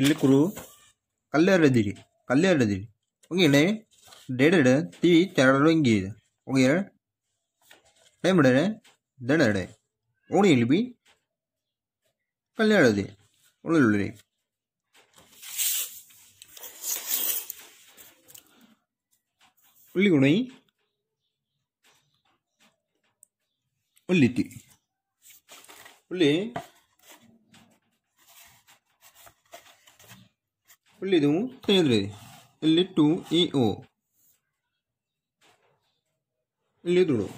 ಇಲ್ಲಿ ಕುರು ಕಲ್ಲೆ ಎರಡಿರಿ ಕಲ್ಲೆ ಎರಡಿರಿ ಒಗೇನೆ ದೇಡೆಡ ತಿ ತೆರಡು ಹಿಂಗೆ ಇದೆ ಒಗೆ ಟೈಮ್ ಇಡರೆ ದಡಡೆ ಓಣಿ ಇಲ್ಲಿ ಬಿ ಕಲ್ಲೆ ಎರಡಿ ಒಳ್ಳೆ உள்ளி உணை உள்ளித்தி உள்ளி ಇಲ್ಲಿ ಇದು ಇಲ್ಲಿ ಟು ಇ ಓ ಇಲ್ಲಿ ದುಡು